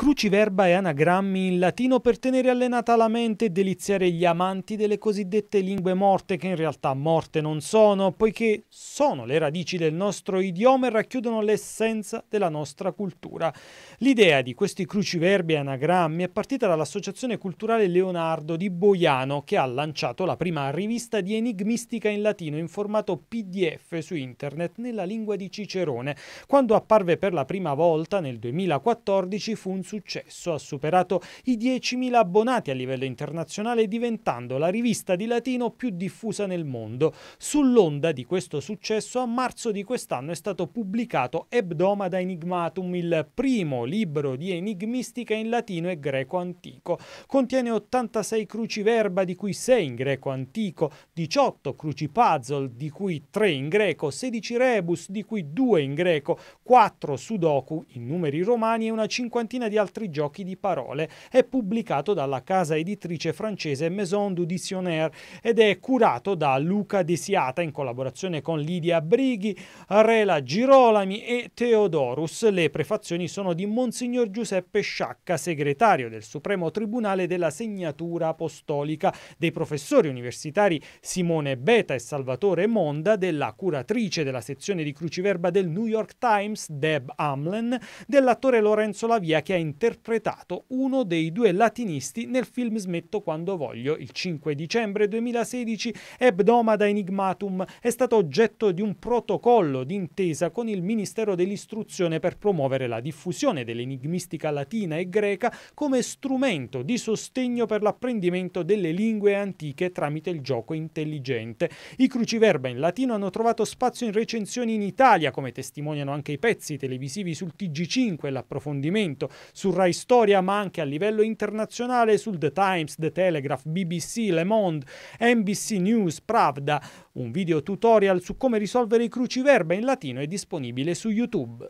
Cruciverba e anagrammi in latino per tenere allenata la mente e deliziare gli amanti delle cosiddette lingue morte che in realtà morte non sono, poiché sono le radici del nostro idioma e racchiudono l'essenza della nostra cultura. L'idea di questi cruciverbi e anagrammi è partita dall'Associazione Culturale Leonardo di Boiano che ha lanciato la prima rivista di enigmistica in latino in formato PDF su internet nella lingua di Cicerone. Quando apparve per la prima volta nel 2014 fu un successo, ha superato i 10.000 abbonati a livello internazionale diventando la rivista di latino più diffusa nel mondo. Sull'onda di questo successo a marzo di quest'anno è stato pubblicato Ebdomada Enigmatum, il primo libro di enigmistica in latino e greco antico. Contiene 86 cruciverba di cui 6 in greco antico, 18 cruci puzzle di cui 3 in greco, 16 rebus di cui 2 in greco, 4 sudoku in numeri romani e una cinquantina di altri giochi di parole. È pubblicato dalla casa editrice francese Maison du Dictionnaire ed è curato da Luca Desiata in collaborazione con Lidia Brighi, Rela Girolami e Teodorus. Le prefazioni sono di Monsignor Giuseppe Sciacca, segretario del Supremo Tribunale della Segnatura Apostolica, dei professori universitari Simone Beta e Salvatore Monda, della curatrice della sezione di cruciverba del New York Times, Deb Hamlen, dell'attore Lorenzo Lavia che ha interpretato uno dei due latinisti nel film Smetto quando voglio. Il 5 dicembre 2016 Ebdomada Enigmatum è stato oggetto di un protocollo d'intesa con il Ministero dell'Istruzione per promuovere la diffusione dell'enigmistica latina e greca come strumento di sostegno per l'apprendimento delle lingue antiche tramite il gioco intelligente. I cruciverba in latino hanno trovato spazio in recensioni in Italia, come testimoniano anche i pezzi televisivi sul TG5 e l'approfondimento su Rai Storia, ma anche a livello internazionale sul The Times, The Telegraph, BBC, Le Monde, NBC News, Pravda. Un video tutorial su come risolvere i cruciverba in latino è disponibile su YouTube.